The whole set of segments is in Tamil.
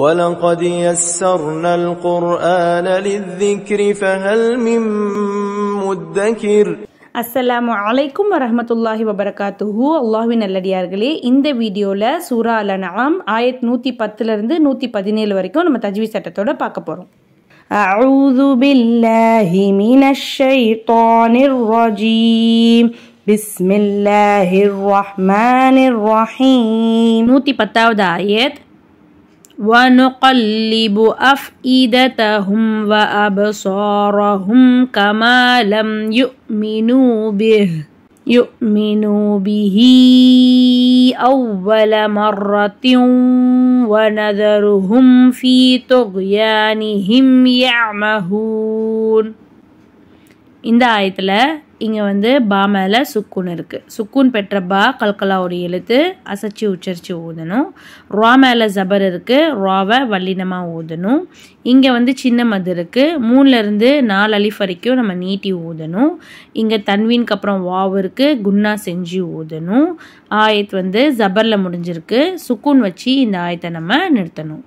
ولقد يسرنا القرآن للذكر فهل من مدكر அஸ்ஸலாமு அலைக்கும் வரமத்துல்லாஹி வபரகாத்துஹூ அல்லாஹுவின் நல்லடியார்களே இந்த வீடியோவில் சூரா அல நாம் ஆயத் நூற்றி பத்துலேருந்து நூற்றி பதினேழு வரைக்கும் நம்ம தஜ்வி சட்டத்தோடு பார்க்க போகிறோம் أعوذ بالله من الشيطان الرجيم بسم الله الرحمن الرحيم நூற்றி பத்தாவது ஆயத் ونقلب أفئدتهم وأبصارهم كما لم يؤمنوا به يؤمنوا به أول مرة ونذرهم في طغيانهم يعمهون இந்த ஆயத்தில் இங்கே வந்து பா மேலே சுக்குன் இருக்குது சுக்குன் பெற்ற பா கல்கலா ஒரு எழுத்து அசைச்சு உச்சரித்து ஊதணும் ரா மேலே ஜபர் இருக்குது ராவை வல்லினமாக ஊதணும் இங்கே வந்து சின்ன மது இருக்குது மூணுலேருந்து நாலு அலிஃப் வரைக்கும் நம்ம நீட்டி ஊதணும் இங்கே தன்வீனுக்கு அப்புறம் வாவு இருக்குது குன்னா செஞ்சு ஊதணும் ஆயத் வந்து ஜபரில் முடிஞ்சிருக்கு சுக்குன் வச்சு இந்த ஆயத்தை நம்ம நிறுத்தணும்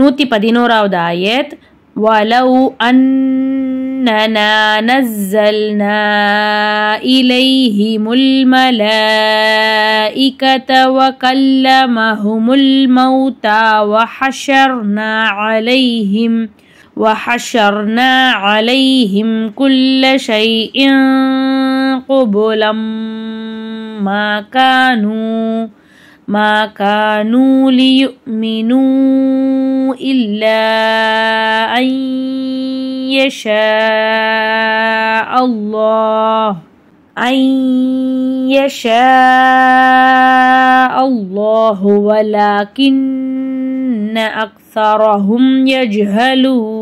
நூற்றி பதினோராவது ஆயத் வலவு அன் أننا نزلنا إليهم الملائكة وكلمهم الموتى وحشرنا عليهم وحشرنا عليهم كل شيء قبلا ما كانوا ما كانوا ليؤمنوا إلا يشاء الله أن يشاء الله ولكن أكثرهم يجهلون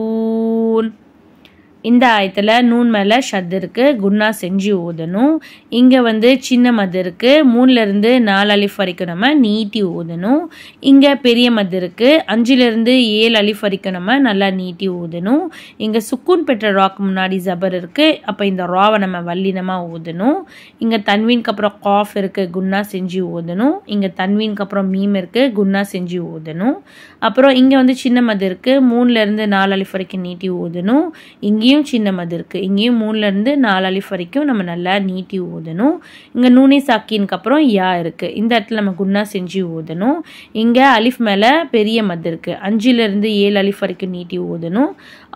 இந்த ஆயத்தில் நூன் மேலே ஷத் இருக்குது குன்னா செஞ்சு ஊதணும் இங்கே வந்து சின்ன மது இருக்குது மூணுலேருந்து நாலு அலிஃப் வரைக்கும் நம்ம நீட்டி ஊதணும் இங்கே பெரிய மது இருக்குது அஞ்சுலேருந்து ஏழு அலிஃப் வரைக்கும் நம்ம நல்லா நீட்டி ஊதணும் இங்கே சுக்குன் பெற்ற ராக்கு முன்னாடி ஜபர் இருக்குது அப்போ இந்த ராவை நம்ம வல்லினமாக ஊதணும் இங்கே தன்வீனுக்கு அப்புறம் காஃப் இருக்குது குன்னா செஞ்சு ஊதணும் இங்கே தன்வீனுக்கு அப்புறம் மீம் இருக்குது குன்னா செஞ்சு ஊதணும் அப்புறம் இங்கே வந்து சின்ன மது இருக்குது மூணுலேருந்து நாலு அலிஃப் வரைக்கும் நீட்டி ஊதணும் இங்கேயும் இங்கேயும் மது இருக்குது இங்கேயும் மூணுலேருந்து நாலு அலிஃப் வரைக்கும் நம்ம நல்லா நீட்டி ஊதணும் இங்கே நூனே சாக்கினுக்கு அப்புறம் யா இருக்குது இந்த இடத்துல நம்ம குன்னா செஞ்சு ஊதணும் இங்கே அலிஃப் மேலே பெரிய மது இருக்குது அஞ்சுலேருந்து ஏழு அலிஃப் வரைக்கும் நீட்டி ஊதணும்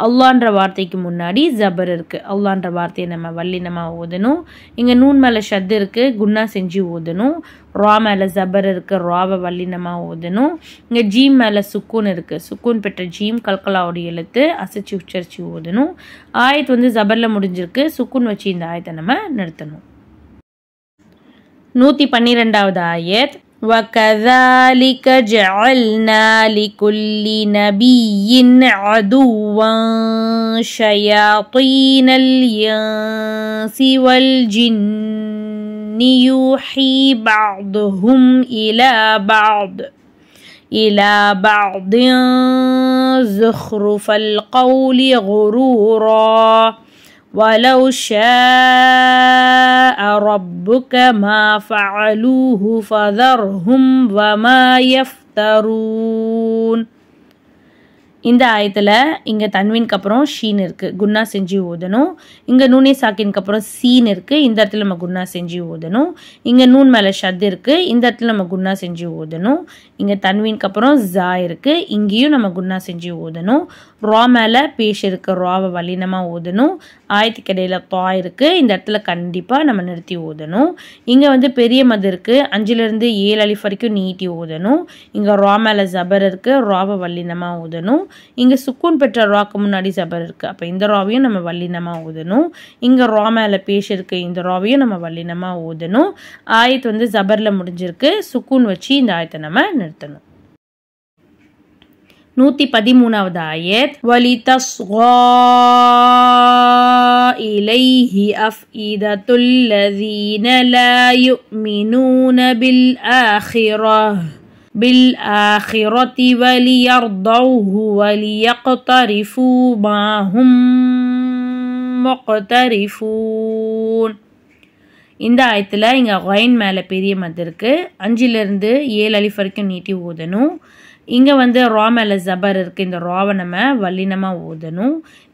அல்லான்ற வார்த்தைக்கு முன்னாடி ஜபர் இருக்குது அல்லான்ற வார்த்தையை நம்ம வல்லினமாக ஊதணும் இங்கே நூன் மேலே ஷத்து இருக்குது குன்னா செஞ்சு ஊதணும் ரா மேலே ஜபர் இருக்குது ராவை வல்லினமாக ஓதணும் இங்கே ஜீம் மேலே சுக்கூன் இருக்குது சுக்கூன் பெற்ற ஜீம் கல்கலாவோடைய எழுத்து அசைச்சு உச்சரிச்சு ஓதணும் ஆயத் வந்து ஜபரில் முடிஞ்சிருக்கு சுக்குன் வச்சு இந்த ஆயத்தை நம்ம நிறுத்தணும் நூற்றி பன்னிரெண்டாவது ஆயத் وكذلك جعلنا لكل نبي عدوا شياطين الانس والجن يوحي بعضهم إلى بعض إلى بعض زخرف القول غرورا ولو شاء ربك ما فعلوه فذرهم وما يفترون இந்த ஆயத்தில் இங்கே தன்வீனுக்கு அப்புறம் ஷீன் இருக்குது குன்னா செஞ்சு ஓதணும் இங்கே நூனே சாக்கினுக்கு அப்புறம் சீன் இருக்குது இந்த இடத்துல நம்ம குன்னா செஞ்சு ஓதணும் இங்கே நூன் மேலே ஷத் இருக்குது இந்த இடத்துல நம்ம குன்னா செஞ்சு ஓதணும் இங்கே தன்வீனுக்கு அப்புறம் ஜா இருக்குது இங்கேயும் நம்ம குன்னா செஞ்சு ஓதணும் ரா மேலே பேஷ் இருக்குது ராவை வலினமாக ஓதணும் ஆயத்துக்கு இடையில பா இருக்குது இந்த இடத்துல கண்டிப்பாக நம்ம நிறுத்தி ஓதணும் இங்கே வந்து பெரிய மது இருக்குது அஞ்சுலேருந்து ஏழு அலிஃப் வரைக்கும் நீட்டி ஓதணும் இங்கே ரா மேலே ஜபர் இருக்குது ராவை வல்லினமாக ஓதணும் இங்கே சுக்கூன் பெற்ற ராக்கு முன்னாடி ஜபர் இருக்குது அப்போ இந்த ராவையும் நம்ம வல்லினமாக ஊதணும் இங்கே ரா மேலே பேஷ் இந்த ராவையும் நம்ம வல்லினமாக ஊதணும் ஆயத்து வந்து ஜபரில் முடிஞ்சிருக்கு சுக்கூன் வச்சு இந்த ஆயத்தை நம்ம நிறுத்தணும் நூத்தி பதிமூணாவது ஆயத் வலி இலைஹி அஃப் இத லா யுமினூன ஆஹிரா بالآخرة وليرضوه وليقترفوا ما هم مقترفون இந்த ஆயத்தில் இங்கே ஒயின் மேலே பெரிய மது இருக்குது அஞ்சிலிருந்து ஏழு அலிஃப் வரைக்கும் நீட்டி ஊதணும் இங்கே வந்து ரா மேலே ஜபர் இருக்குது இந்த ராவை நம்ம வல்லினமாக ஓதணும்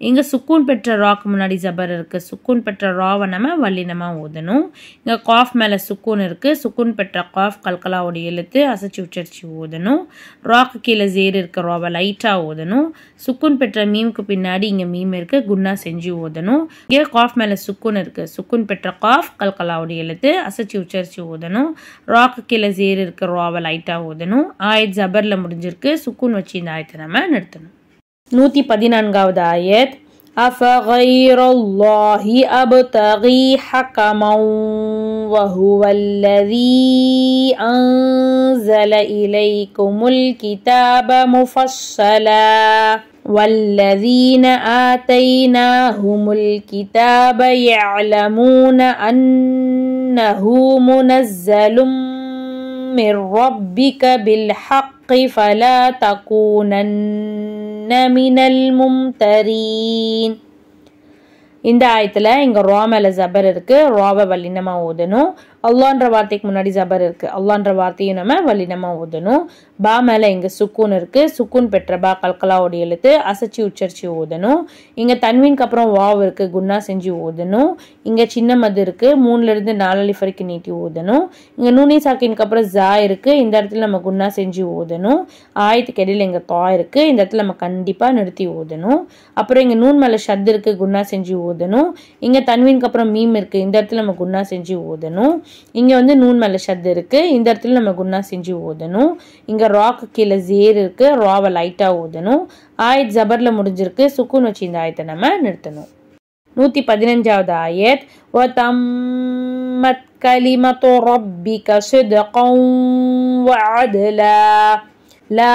இங்கே சுக்கூன் பெற்ற ராக்கு முன்னாடி ஜபர் இருக்குது சுக்கூன் பெற்ற ராவை நம்ம வல்லினமாக ஓதணும் இங்கே காஃப் மேலே சுக்கூன் இருக்குது சுக்கூன் பெற்ற காஃப் கல்கலாவோட எழுத்து அசைச்சி உச்சரிச்சு ஓதணும் ராக்கு கீழே ஜேர் இருக்க ராவை லைட்டாக ஓதணும் சுக்கூன் பெற்ற மீமுக்கு பின்னாடி இங்கே மீம் இருக்குது குன்னா செஞ்சு ஓதணும் இங்கே காஃப் மேலே சுக்கூன் இருக்குது சுக்கூன் பெற்ற காஃப் கல்கலாவோட எழுத்து அசைச்சி உச்சரிச்சு ஓதணும் ராக்கு கீழே ஜேர் இருக்க ராவை லைட்டாக ஓதணும் ஆயிரத்தி ஜபரில் முடிஞ்ச நெஞ்சிற்கு சுக்குன் வச்சு இந்த ஆயத்தை நம்ம நிறுத்தணும் நூற்றி பதினான்காவது ஆயத் أفغير الله أبتغي حكما وهو الذي أنزل إليكم الكتاب مفصلا والذين آتيناهم الكتاب يعلمون أنه منزل من ربك بالحق فلا تكونن من الممترين இந்த ஆயத்தில் இங்கே ரோமேல ஜபர் இருக்குது ரோப வல்லினமாக ஓதணும் அல்லான்ற வார்த்தைக்கு முன்னாடி ஜபர் இருக்குது அல்லான்ற வார்த்தையும் நம்ம வலினமாக ஓதணும் பா மேலே இங்கே சுக்கூன் இருக்குது சுக்கூன் பெற்ற பா ஓடி எழுத்து அசைச்சி உச்சரிச்சு ஓதணும் இங்கே தன்வீனுக்கு அப்புறம் வாவ் இருக்குது குன்னா செஞ்சு ஓதணும் இங்கே சின்ன மது இருக்குது மூணுலேருந்து நாலு அலிஃப் வரைக்கும் நீட்டி ஓதணும் இங்கே நூனி சாக்கினுக்கு அப்புறம் ஜா இருக்குது இந்த இடத்துல நம்ம குன்னா செஞ்சு ஓதணும் ஆயத்துக்கு இடையில் இங்கே தா இருக்குது இந்த இடத்துல நம்ம கண்டிப்பாக நிறுத்தி ஓதணும் அப்புறம் இங்கே நூன் மேலே ஷத் இருக்குது குன்னா செஞ்சு ஓதணும் இங்கே தன்வீனுக்கு அப்புறம் மீம் இருக்குது இந்த இடத்துல நம்ம குன்னா செஞ்சு ஓதணும் இங்கே வந்து நூன் மேலே ஷத் இருக்குது இந்த இடத்துல நம்ம குண்ணா செஞ்சு ஓதணும் இங்கே ராக்கு கீழே ஜேர் இருக்குது ராவை லைட்டாக ஓதணும் ஆயத் ஜபரில் முடிஞ்சிருக்கு சுக்குன்னு வச்சு இந்த ஆயத்தை நம்ம நிறுத்தணும் நூத்தி பதினஞ்சாவது ஆயத் ஒ தம்மத் கலிமத்தோ ரப்பிக சுதகம் வஅதலா லா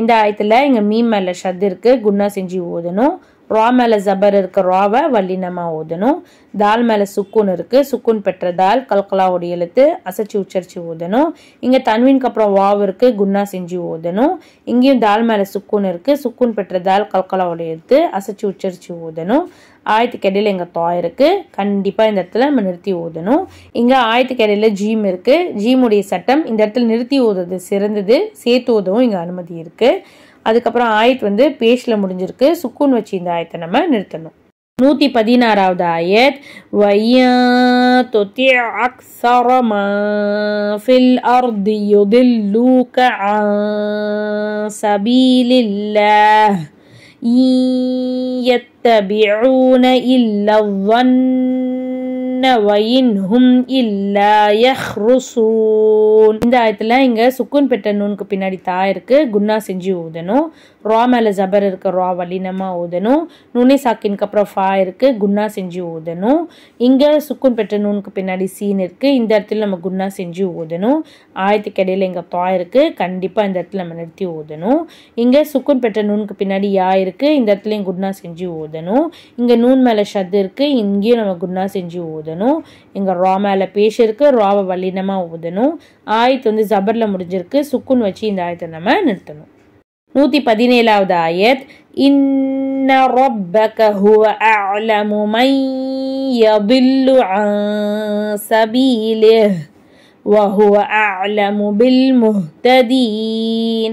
இந்த ஆயத்தில் இங்கே மீ மேலே ஷத் இருக்குது குன்னா செஞ்சு ஓதணும் ரா மேலே ஜபர் இருக்க ராவை வல்லினமாக ஓதணும் தால் மேலே சுக்குன் இருக்குது சுக்குன் பெற்ற தால் கல்கலாவுடைய எழுத்து அசைச்சு உச்சரித்து ஓதணும் இங்கே தன்வீனுக்கு அப்புறம் வாவ் இருக்குது குன்னா செஞ்சு ஓதணும் இங்கேயும் தால் மேலே சுக்குன் இருக்குது சுக்குன் பெற்ற தால் கல்கலாவுடைய எழுத்து அசைச்சு உச்சரித்து ஓதணும் ஆயத்துக்கடையில் எங்கள் தா இருக்குது கண்டிப்பாக இந்த இடத்துல நம்ம நிறுத்தி ஓதணும் இங்கே ஆயத்துக்கடையில் ஜீம் இருக்குது ஜீமுடைய சட்டம் இந்த இடத்துல நிறுத்தி ஓதுறது சிறந்தது சேர்த்து ஓதவும் இங்கே அனுமதி இருக்குது அதுக்கப்புறம் ஆயத் வந்து பேஷில் முடிஞ்சிருக்கு சுக்குன்னு வச்சு இந்த ஆயத்தை நம்ம நிறுத்தணும் நூற்றி பதினாறாவது ஆயத் வையா தொத்தி ஃபில் يتبعون إلا الظن وإن هم إلا يخرصون இந்த ஆயத்தில் இங்கே சுக்குன் பெற்ற நூனுக்கு பின்னாடி தா இருக்குது குன்னா செஞ்சு ஊதணும் ரா மேலே ஜபர் இருக்க ரா வலினமாக ஊதணும் நுனி சாக்கினுக்கு அப்புறம் ஃபா இருக்குது குன்னா செஞ்சு ஊதணும் இங்கே சுக்குன் பெற்ற நூனுக்கு பின்னாடி சீன் இருக்குது இந்த இடத்துல நம்ம குன்னா செஞ்சு ஊதணும் ஆயத்துக்கு இடையில இங்கே தா இருக்குது கண்டிப்பாக இந்த இடத்துல நம்ம நிறுத்தி ஊதணும் இங்கே சுக்குன் பெற்ற நூனுக்கு பின்னாடி யா இருக்குது இந்த இடத்துலையும் குன்னா செஞ்சு ஊதணும் இங்கே நூன் மேலே ஷத் இருக்குது இங்கேயும் நம்ம குன்னா செஞ்சு ஊதணும் இங்கே ரா மேலே பேஷ் இருக்குது ராவை வல்லினமாக ஊதணும் ஆயத்து வந்து ஜபர்ல முடிஞ்சிருக்கு சுக்குன் வச்சு இந்த ஆயத்தை நம்ம நிறுத்தணும் நூற்றி பதினேழாவது ஆயத் இன்ன ரப்பக ஹுவ அஅலமு من யதில்லு عن سبيله وهو أعلم بالمهتدين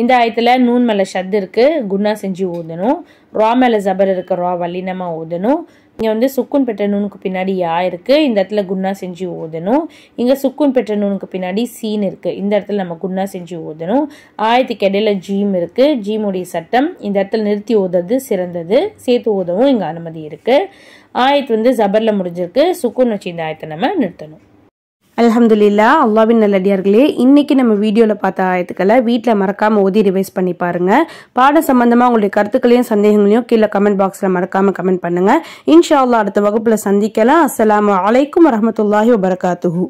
இந்த ஆயத்தில் நூன் மேலே ஷத் இருக்குது குன்னா செஞ்சு ஊதணும் ரா மேலே ஜபர் இருக்க ரா வல்லினமாக ஊதணும் இங்கே வந்து சுக்குன் பெற்ற நூனுக்கு பின்னாடி யா இருக்குது இந்த இடத்துல குன்னா செஞ்சு ஊதணும் இங்கே சுக்குன் பெற்ற நூனுக்கு பின்னாடி சீன் இருக்குது இந்த இடத்துல நம்ம குன்னா செஞ்சு ஊதணும் ஆயத்துக்கு இடையில ஜீம் இருக்குது ஜீமுடைய சட்டம் இந்த இடத்துல நிறுத்தி ஊதுறது சிறந்தது சேர்த்து ஊதவும் இங்கே அனுமதி இருக்குது ஆயத்து வந்து ஜபரில் முடிஞ்சிருக்கு சுக்குன் வச்சு இந்த ஆயத்தை நம்ம நிறுத்தணும் அலமதுல்லா அல்லாவின் நல்லடியார்களே இன்றைக்கி நம்ம வீடியோவில் பார்த்த ஆயத்துக்களை வீட்டில் மறக்காமல் ஓதி ரிவைஸ் பண்ணி பாருங்கள் பாடம் சம்மந்தமாக உங்களுடைய கருத்துக்களையும் சந்தேகங்களையும் கீழே கமெண்ட் பாக்ஸில் மறக்காமல் கமெண்ட் பண்ணுங்க இன்ஷா அல்லா அடுத்த வகுப்பில் சந்திக்கலாம் அஸ்லாம் வலைக்கம் வரமத்துல்லாஹி வபரகாத்துஹூ